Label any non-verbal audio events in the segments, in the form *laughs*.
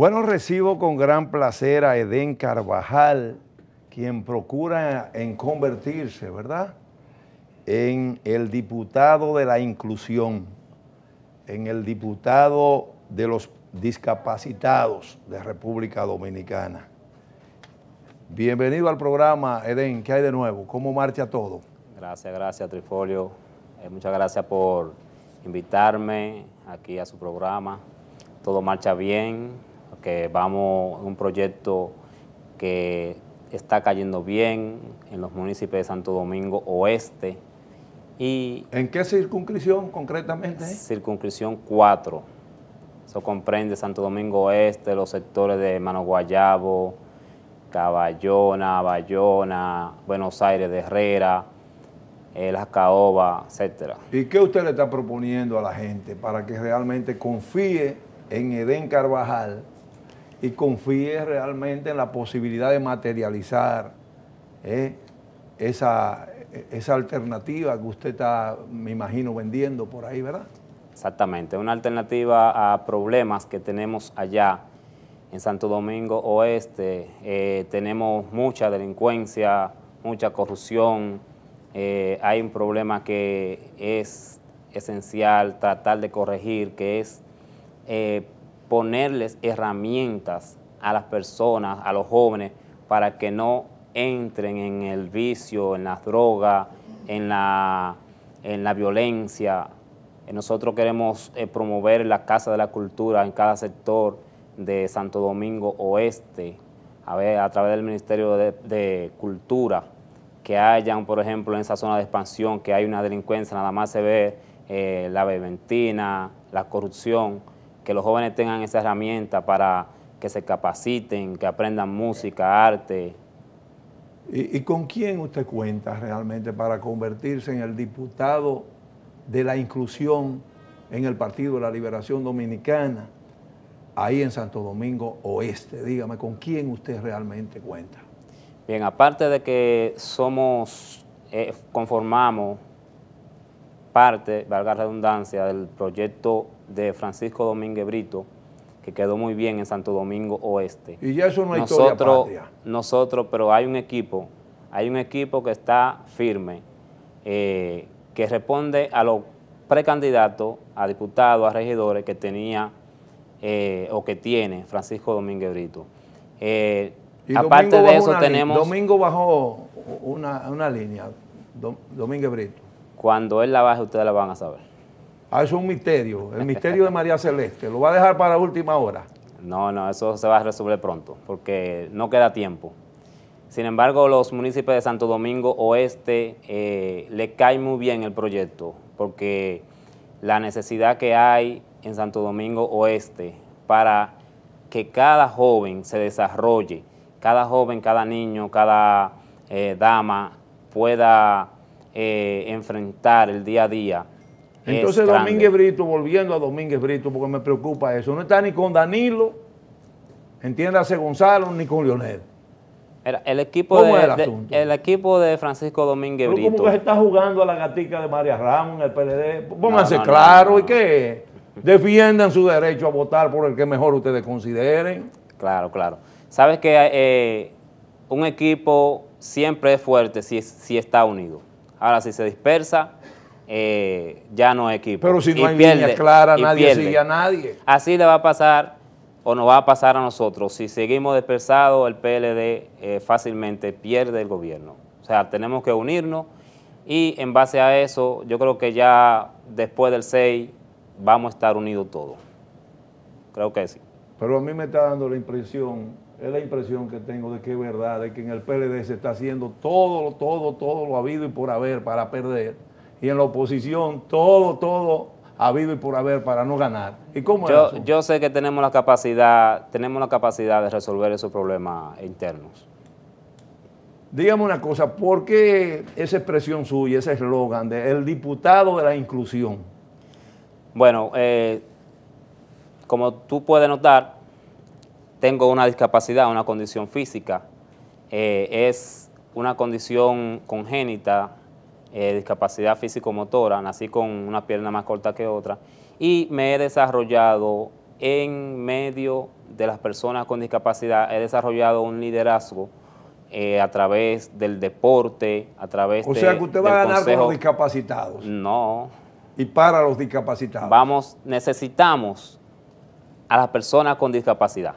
Bueno, recibo con gran placer a Edén Carvajal, quien procura en convertirse, ¿verdad? En el diputado de la inclusión, en el diputado de los discapacitados de República Dominicana. Bienvenido al programa, Edén. ¿Qué hay de nuevo? ¿Cómo marcha todo? Gracias, gracias, Trifolio. Eh, muchas gracias por invitarme aquí a su programa. Todo marcha bien, que vamos un proyecto que está cayendo bien en los municipios de Santo Domingo Oeste. Y ¿En qué circunscripción concretamente? Circunscripción 4. Eso comprende Santo Domingo Oeste, los sectores de Manoguayabo Guayabo, Caballona, Bayona, Buenos Aires de Herrera, Las Caobas, etc. ¿Y qué usted le está proponiendo a la gente para que realmente confíe en Edén Carvajal y confíe realmente en la posibilidad de materializar eh, esa, esa alternativa que usted está, me imagino, vendiendo por ahí, ¿verdad? Exactamente, una alternativa a problemas que tenemos allá en Santo Domingo Oeste. Eh, tenemos mucha delincuencia, mucha corrupción, eh, hay un problema que es esencial tratar de corregir, que es ponerles herramientas a las personas, a los jóvenes, para que no entren en el vicio, en las drogas, en la, en la violencia. Eh, nosotros queremos eh, promover la Casa de la Cultura en cada sector de Santo Domingo Oeste, a, través del Ministerio de, Cultura, que hayan, por ejemplo, en esa zona de expansión, que hay una delincuencia, nada más se ve eh, la beventina, la corrupción, que los jóvenes tengan esa herramienta para que se capaciten, que aprendan música, arte. ¿Y, con quién usted cuenta realmente para convertirse en el diputado de la inclusión en el Partido de la Liberación Dominicana, ahí en Santo Domingo Oeste? Dígame, ¿con quién usted realmente cuenta? Bien, aparte de que somos, eh, conformamos parte, valga la redundancia, del proyecto de Francisco Domínguez Brito, que quedó muy bien en Santo Domingo Oeste. Y ya eso no hay nosotros, Nosotros, pero hay un equipo, hay un equipo que está firme, eh, que responde a los precandidatos, a diputados, a regidores que tenía eh, o que tiene Francisco Domínguez Brito. Eh, aparte de eso tenemos... Domingo bajó una, línea, Domínguez Brito. Cuando él la baje ustedes la van a saber. Ah, es un misterio, el misterio de María Celeste. ¿Lo va a dejar para última hora? No, no, eso se va a resolver pronto, porque no queda tiempo. Sin embargo, los municipios de Santo Domingo Oeste eh, le cae muy bien el proyecto, porque la necesidad que hay en Santo Domingo Oeste para que cada joven se desarrolle, cada joven, cada niño, cada eh, dama pueda eh, enfrentar el día a día entonces Domínguez Brito, volviendo a Domínguez Brito, porque me preocupa eso, no está ni con Danilo, entiéndase Gonzalo, ni con Leonel. Era el, equipo de, equipo de Francisco Domínguez Brito. ¿Cómo que está jugando a la gatica de María Ramos en el PLD? Pónganse claro, ¿y que Defiendan su derecho a votar por el que mejor ustedes consideren. Claro, claro. Sabes que eh, un equipo siempre es fuerte si, si está unido. Ahora, si se dispersa, eh, ya no hay equipo. Pero si no hay pierde, línea clara, nadie sigue a nadie. Así le va a pasar o nos va a pasar a nosotros. Si seguimos dispersados, el PLD eh, fácilmente pierde el gobierno. O sea, tenemos que unirnos y en base a eso, yo creo que ya después del 6 vamos a estar unidos todos. Creo que sí. Pero a mí me está dando la impresión, es la impresión que tengo de que es verdad, de que en el PLD se está haciendo todo, todo, todo lo habido y por haber para perder y en la oposición, todo, todo ha habido y por haber para no ganar. ¿Y cómo yo, sé que tenemos la capacidad, tenemos la capacidad de resolver esos problemas internos. Dígame una cosa, ¿por qué esa expresión suya, ese eslogan de el diputado de la inclusión? Bueno, eh, como tú puedes notar, tengo una discapacidad, una condición física. Eh, es una condición congénita eh, discapacidad físico-motora, nací con una pierna más corta que otra y me he desarrollado en medio de las personas con discapacidad, he desarrollado un liderazgo eh, a través del deporte, a través de... O sea, que usted va a ganar con los discapacitados. No. Y para los discapacitados. Vamos, necesitamos a las personas con discapacidad.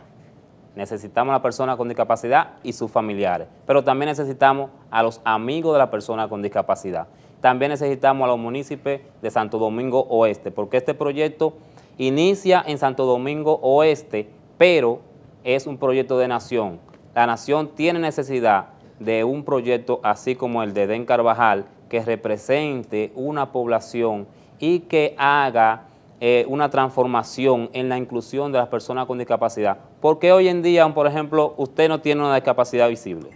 Necesitamos a la persona con discapacidad y sus familiares, pero también necesitamos a los amigos de la persona con discapacidad. También necesitamos a los municipios de Santo Domingo Oeste, porque este proyecto inicia en Santo Domingo Oeste, pero es un proyecto de nación. La nación tiene necesidad de un proyecto así como el de Den Carvajal, que represente una población y que haga eh, una transformación en la inclusión de las personas con discapacidad. Porque hoy en día, por ejemplo, usted no tiene una discapacidad visible,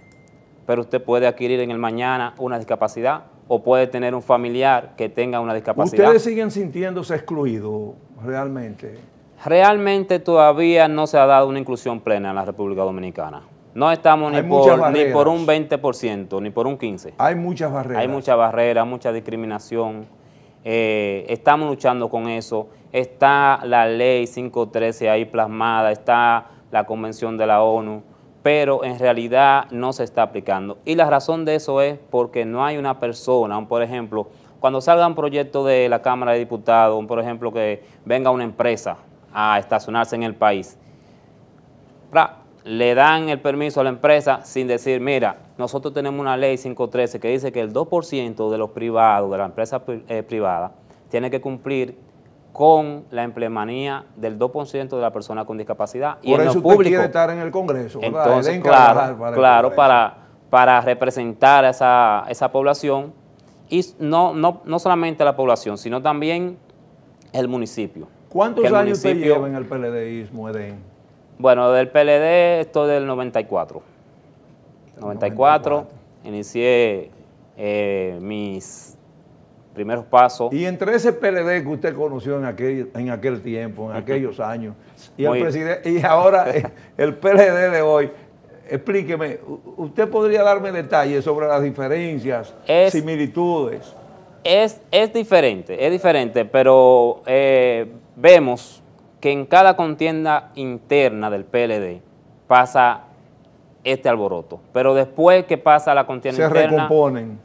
pero usted puede adquirir en el mañana una discapacidad o puede tener un familiar que tenga una discapacidad. ¿Ustedes siguen sintiéndose excluidos realmente? Realmente todavía no se ha dado una inclusión plena en la República Dominicana. No estamos ni por, ni por, un 20%, ni por un 15%. Hay muchas barreras. Hay muchas barreras, mucha discriminación. Eh, estamos luchando con eso. Está la ley 513 ahí plasmada, está la Convención de la ONU, pero en realidad no se está aplicando. Y la razón de eso es porque no hay una persona, por ejemplo, cuando salga un proyecto de la Cámara de Diputados, por ejemplo, que venga una empresa a estacionarse en el país, le dan el permiso a la empresa sin decir, mira, nosotros tenemos una ley 513 que dice que el 2% de los privados, de la empresa eh, privada, tiene que cumplir con la emplemanía del 2% de la persona con discapacidad. Por y en eso usted público, quiere estar en el Congreso, claro, para, para, representar a esa, población y no, no, no solamente la población, sino también el municipio. ¿Cuántos años te en el PLDismo, Edén? Bueno, del PLD esto del 94. 94. Inicié eh, mis primeros pasos. Y entre ese PLD que usted conoció en aquel, en aquel tiempo, en aquellos años, y, ahora eh, el PLD de hoy, explíqueme, ¿usted podría darme detalles sobre las diferencias, similitudes? Es, es diferente, es diferente, pero eh, vemos que en cada contienda interna del PLD pasa este alboroto. Pero después que pasa la contienda interna... Se recomponen.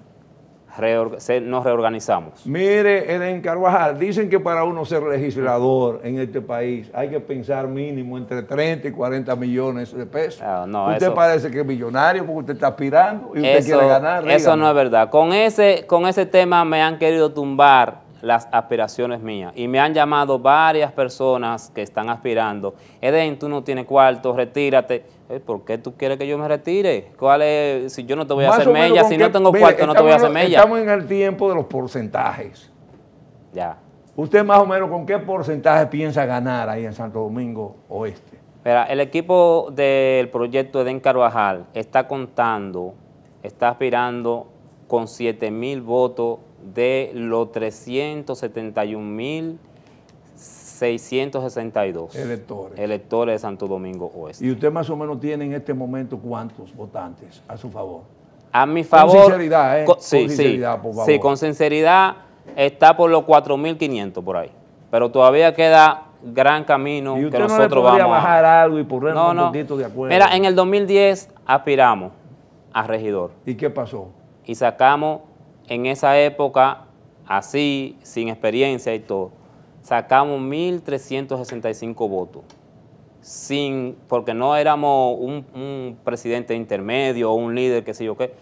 nos reorganizamos. Mire, Eden Carvajal, dicen que para uno ser legislador en este país hay que pensar mínimo entre 30 y 40 millones de pesos. Ah, usted parece que es millonario porque usted está aspirando y usted quiere ganar. Eso no es verdad. Con ese, con ese tema me han querido tumbar las aspiraciones mías. Y me han llamado varias personas que están aspirando. Eden, tú no tienes cuarto, retírate. Eh, ¿Por qué tú quieres que yo me retire? ¿Cuál Si yo no te voy a hacer mella, si no tengo cuarto, no te voy a hacer mella. Estamos en el tiempo de los porcentajes. Ya. ¿Usted más o menos con qué porcentaje piensa ganar ahí en Santo Domingo Oeste? Mira, el equipo del proyecto Edén Carvajal está contando, está aspirando con 7 mil votos de los 371.662 electores. electores de Santo Domingo Oeste. ¿Y usted más o menos tiene en este momento cuántos votantes a su favor? A mi favor. Con sinceridad, ¿eh? Con, sí, sinceridad, sí, por favor. Sí, con sinceridad está por los 4.500 por ahí. Pero todavía queda gran camino ¿Y que nosotros no vamos a bajar algo y ponernos no, un no. de acuerdo. Mira, en el 2010 aspiramos a regidor. ¿Y qué pasó? Y sacamos en esa época, así, sin experiencia y todo, sacamos 1.365 votos. Sin, porque no éramos un, un presidente intermedio o un líder, qué sé yo qué,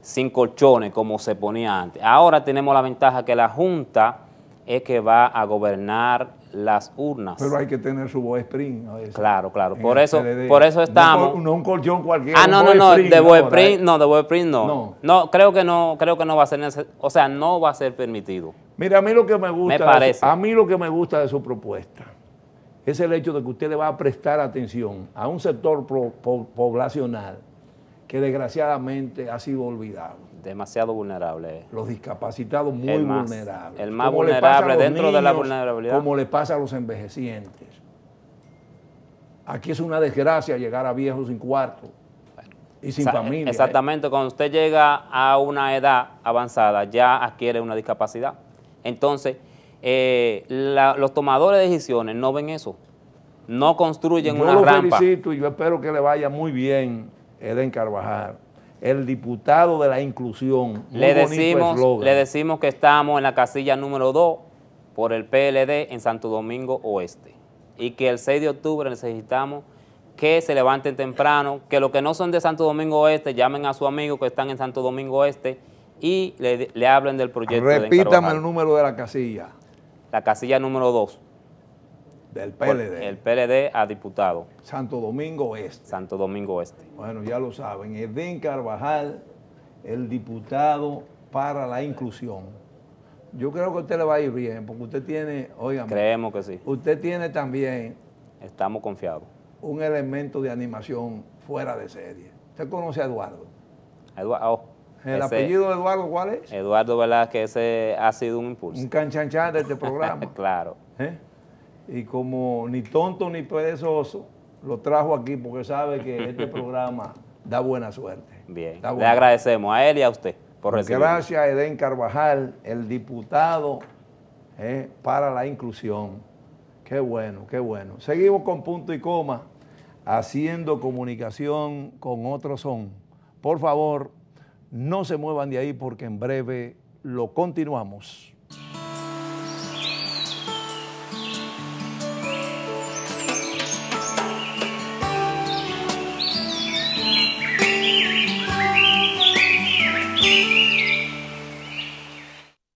sin colchones como se ponía antes. Ahora tenemos la ventaja que la Junta es que va a gobernar las urnas. Pero hay que tener su boespring a Claro, claro. Por eso, por eso estamos. No, un colchón cualquiera. Ah, no, no, ¿eh? no. De no, de no. no. creo que no, creo que no va a ser, o sea, no va a ser permitido. Mira, a mí lo que me gusta, a mí lo que me gusta de su propuesta es el hecho de que usted le va a prestar atención a un sector poblacional que desgraciadamente ha sido olvidado demasiado vulnerable. Los discapacitados muy vulnerables. El más vulnerable dentro de la vulnerabilidad. Como le pasa a los envejecientes. Aquí es una desgracia llegar a viejos sin cuarto y sin familia. Exactamente, cuando usted llega a una edad avanzada ya adquiere una discapacidad. Entonces, eh, los tomadores de decisiones no ven eso. No construyen una lo Felicito y yo espero que le vaya muy bien Eden Carvajal el diputado de la inclusión. Le decimos, le decimos que estamos en la casilla número 2 por el PLD en Santo Domingo Oeste y que el 6 de octubre necesitamos que se levanten temprano, que los que no son de Santo Domingo Oeste llamen a su amigo que están en Santo Domingo Oeste y le, hablen del proyecto. Repítame el número de la casilla. La casilla número 2. Del PLD. El PLD a diputado. Santo Domingo Este. Santo Domingo Este. Bueno, ya lo saben. Edén Carvajal, el diputado para la inclusión. Yo creo que a usted le va a ir bien, porque usted tiene, oigan. Creemos que sí. Usted tiene también. Estamos confiados. Un elemento de animación fuera de serie. ¿Usted conoce a Eduardo? Eduardo. Oh, ¿El apellido de Eduardo cuál es? Eduardo que ese ha sido un impulso. Un canchanchan de este programa. *laughs* claro. ¿Eh? y como ni tonto ni perezoso, lo trajo aquí porque sabe que este *laughs* programa da buena suerte. Bien, le agradecemos a él y a usted por pues recibirlo. Gracias Edén Carvajal, el diputado eh, para la inclusión. Qué bueno, qué bueno. Seguimos con punto y coma, haciendo comunicación con otros son. Por favor, no se muevan de ahí porque en breve lo continuamos.